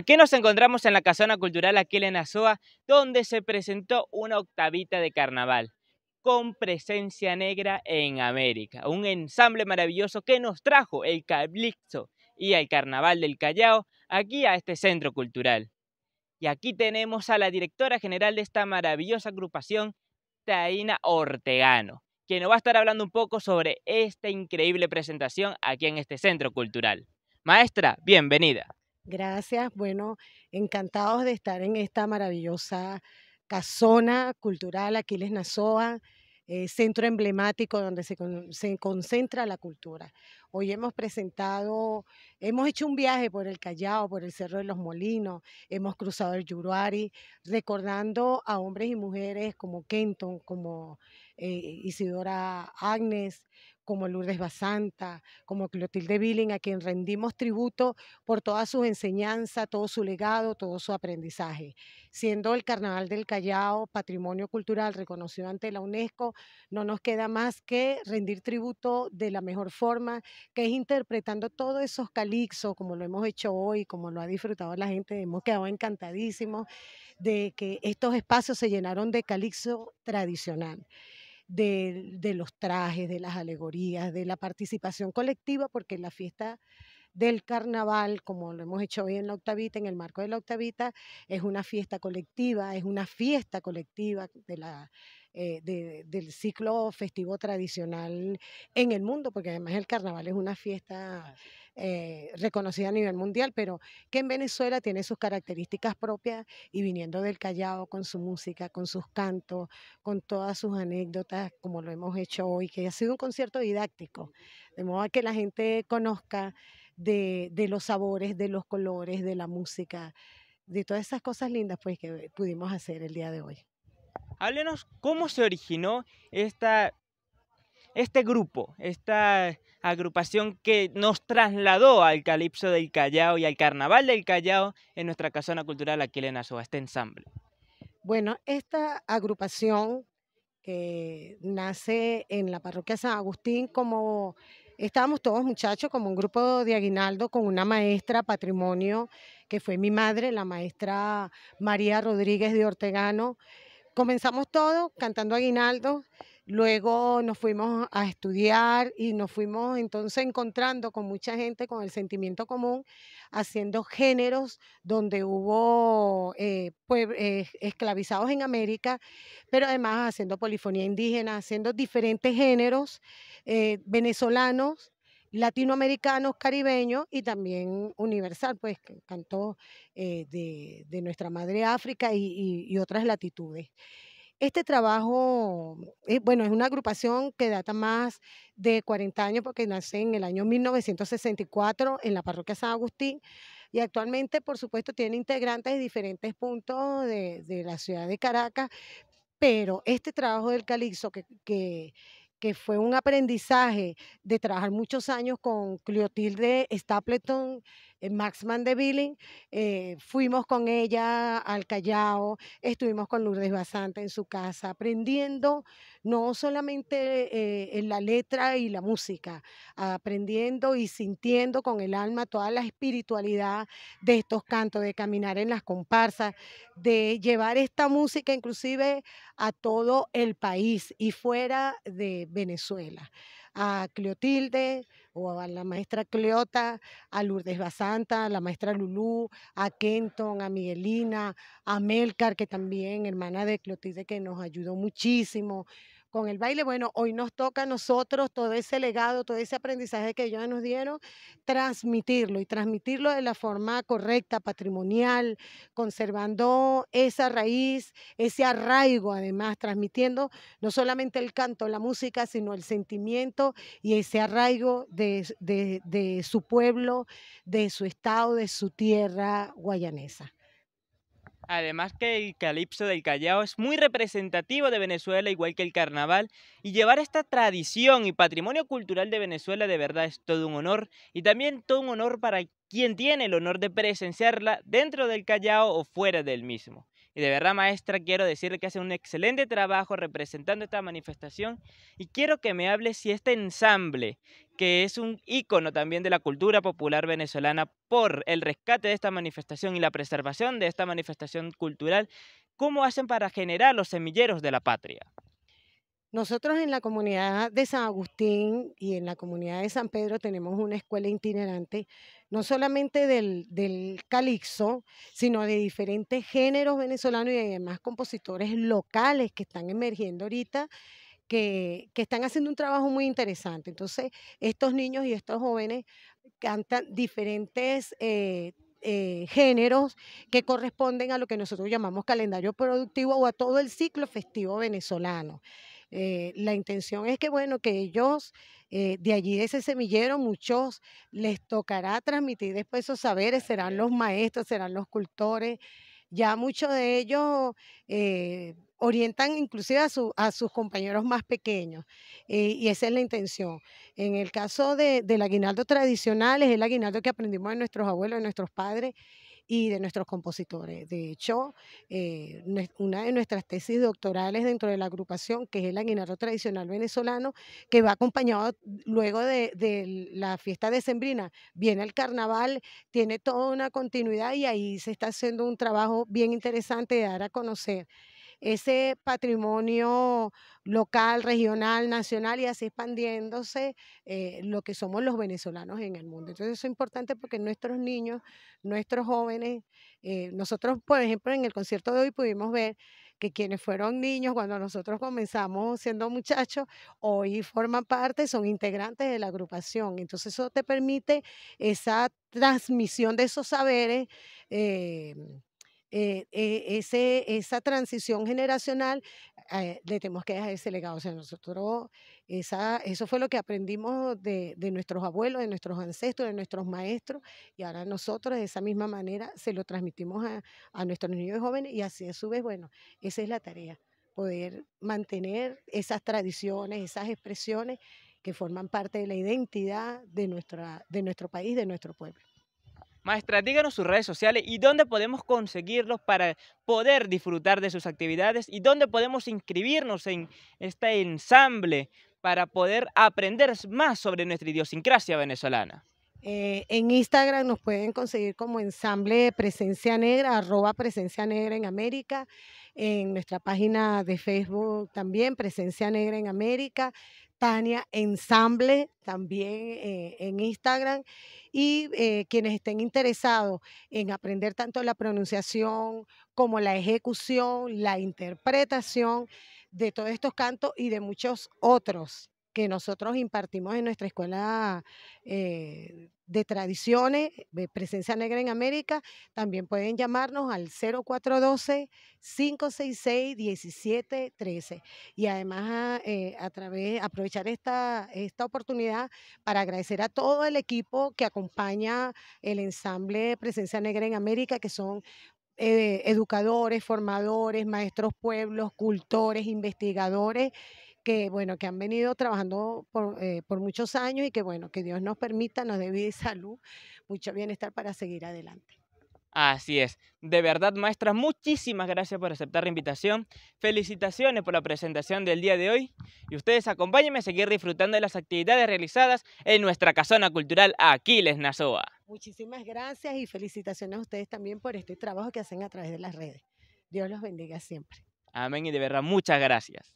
Aquí nos encontramos en la Casona Cultural Aquel en Azoa, donde se presentó una octavita de carnaval con presencia negra en América. Un ensamble maravilloso que nos trajo el Cablixo y el Carnaval del Callao aquí a este centro cultural. Y aquí tenemos a la directora general de esta maravillosa agrupación, Taina Ortegano, que nos va a estar hablando un poco sobre esta increíble presentación aquí en este centro cultural. Maestra, bienvenida. Gracias. Bueno, encantados de estar en esta maravillosa casona cultural Aquiles Nazoa, eh, centro emblemático donde se, se concentra la cultura. Hoy hemos presentado, hemos hecho un viaje por el Callao, por el Cerro de los Molinos, hemos cruzado el Yuruari, recordando a hombres y mujeres como Kenton, como eh, Isidora Agnes, como Lourdes Basanta, como Clotilde Billing, a quien rendimos tributo por toda su enseñanza, todo su legado, todo su aprendizaje. Siendo el Carnaval del Callao patrimonio cultural reconocido ante la UNESCO, no nos queda más que rendir tributo de la mejor forma, que es interpretando todos esos calixos, como lo hemos hecho hoy, como lo ha disfrutado la gente, hemos quedado encantadísimos de que estos espacios se llenaron de calixo tradicional. De, de los trajes, de las alegorías, de la participación colectiva, porque la fiesta del carnaval, como lo hemos hecho hoy en la octavita, en el marco de la octavita, es una fiesta colectiva, es una fiesta colectiva de la eh, del ciclo festivo tradicional en el mundo, porque además el carnaval es una fiesta eh, reconocida a nivel mundial, pero que en Venezuela tiene sus características propias y viniendo del Callao con su música, con sus cantos, con todas sus anécdotas, como lo hemos hecho hoy, que ha sido un concierto didáctico, de modo que la gente conozca de, de los sabores, de los colores, de la música, de todas esas cosas lindas pues que eh, pudimos hacer el día de hoy. Háblenos cómo se originó esta, este grupo, esta agrupación que nos trasladó al Calipso del Callao y al Carnaval del Callao en nuestra casona cultural Aquilena Soa, este ensamble. Bueno, esta agrupación que nace en la parroquia San Agustín como estábamos todos muchachos como un grupo de aguinaldo con una maestra patrimonio que fue mi madre, la maestra María Rodríguez de Ortegano comenzamos todo cantando aguinaldo, luego nos fuimos a estudiar y nos fuimos entonces encontrando con mucha gente con el sentimiento común, haciendo géneros donde hubo eh, eh, esclavizados en América, pero además haciendo polifonía indígena, haciendo diferentes géneros eh, venezolanos latinoamericanos, caribeños y también universal, pues cantó eh, de, nuestra madre África y, otras latitudes. Este trabajo, eh, bueno, es una agrupación que data más de 40 años porque nace en el año 1964 en la parroquia San Agustín y actualmente, por supuesto, tiene integrantes de diferentes puntos de, la ciudad de Caracas, pero este trabajo del calixto que que fue un aprendizaje de trabajar muchos años con Cleotilde Stapleton Max de Billing, eh, fuimos con ella al Callao, estuvimos con Lourdes Basanta en su casa, aprendiendo no solamente eh, en la letra y la música, aprendiendo y sintiendo con el alma toda la espiritualidad de estos cantos, de caminar en las comparsas, de llevar esta música inclusive a todo el país y fuera de Venezuela a Cleotilde o a la maestra Cleota, a Lourdes Basanta, a la maestra Lulú, a Kenton, a Miguelina, a Melcar, que también hermana de Cleotilde que nos ayudó muchísimo, con el baile. Bueno, hoy nos toca a nosotros todo ese legado, todo ese aprendizaje que ellos nos dieron, transmitirlo y transmitirlo de la forma correcta, patrimonial, conservando esa raíz, ese arraigo, además, transmitiendo no solamente el canto, la música, sino el sentimiento y ese arraigo de, de su pueblo, de su estado, de su tierra guayanesa. Además que el calipso del Callao es muy representativo de Venezuela, igual que el carnaval, y llevar esta tradición y patrimonio cultural de Venezuela de verdad es todo un honor, y también todo un honor para quien tiene el honor de presenciarla dentro del Callao o fuera del mismo. Y de verdad, maestra, quiero decirle que hace un excelente trabajo representando esta manifestación y quiero que me hable si este ensamble, que es un ícono también de la cultura popular venezolana por el rescate de esta manifestación y la preservación de esta manifestación cultural, ¿cómo hacen para generar los semilleros de la patria? Nosotros en la comunidad de San Agustín y en la comunidad de San Pedro tenemos una escuela itinerante, no solamente del, del sino de diferentes géneros venezolanos y además compositores locales que están emergiendo ahorita, que, están haciendo un trabajo muy interesante. Entonces, estos niños y estos jóvenes cantan diferentes... Eh, eh, géneros que corresponden a lo que nosotros llamamos calendario productivo o a todo el ciclo festivo venezolano. Eh, la intención es que, bueno, que ellos eh, de allí, de ese semillero, muchos les tocará transmitir después esos saberes, serán los maestros, serán los cultores. Ya muchos de ellos eh, orientan inclusive a, a, sus compañeros más pequeños y esa es la intención. En el caso de, del aguinaldo tradicional, es el aguinaldo que aprendimos de nuestros abuelos, de nuestros padres y de nuestros compositores. De hecho, eh, una de nuestras tesis doctorales dentro de la agrupación, que es el aguinaldo tradicional venezolano, que va acompañado luego de, de la fiesta decembrina, viene el carnaval, tiene toda una continuidad y ahí se está haciendo un trabajo bien interesante de dar a conocer ese patrimonio local, regional, nacional y así expandiéndose eh, lo que somos los venezolanos en el mundo. Entonces eso es importante porque nuestros niños, nuestros jóvenes, eh, nosotros por ejemplo en el concierto de hoy pudimos ver que quienes fueron niños cuando nosotros comenzamos siendo muchachos, hoy forman parte, son integrantes de la agrupación. Entonces eso te permite esa transmisión de esos saberes. Eh, eh, eh, ese, esa transición generacional, eh, le tenemos que dejar ese legado. O sea, nosotros, esa, eso fue lo que aprendimos de, nuestros abuelos, de nuestros ancestros, de nuestros maestros, y ahora nosotros de esa misma manera se lo transmitimos a, nuestros niños y jóvenes, y así a su vez, bueno, esa es la tarea, poder mantener esas tradiciones, esas expresiones que forman parte de la identidad de, nuestra, de nuestro país, de nuestro pueblo. Maestra, díganos sus redes sociales y dónde podemos conseguirlos para poder disfrutar de sus actividades y dónde podemos inscribirnos en este ensamble para poder aprender más sobre nuestra idiosincrasia venezolana. Eh, en Instagram nos pueden conseguir como ensamble presencia negra, arroba presencia negra en América. En nuestra página de Facebook también, presencia negra en América. Tania Ensamble también eh, en Instagram. Y eh, quienes estén interesados en aprender tanto la pronunciación como la ejecución, la interpretación de todos estos cantos y de muchos otros que nosotros impartimos en nuestra escuela eh, de tradiciones, de presencia negra en América, también pueden llamarnos al 0412-566-1713. Y además eh, a través, aprovechar esta, esta oportunidad para agradecer a todo el equipo que acompaña el ensamble Presencia Negra en América, que son eh, educadores, formadores, maestros pueblos, cultores, investigadores que bueno, que han venido trabajando eh, por, muchos años y que bueno, que Dios nos permita, nos dé vida y salud, mucho bienestar para seguir adelante. Así es. De verdad, maestra, muchísimas gracias por aceptar la invitación. Felicitaciones por la presentación del día de hoy. Y ustedes acompáñenme a seguir disfrutando de las actividades realizadas en nuestra casona cultural Aquiles Nazoa. Muchísimas gracias y felicitaciones a ustedes también por este trabajo que hacen a través de las redes. Dios los bendiga siempre. Amén y de verdad, muchas gracias.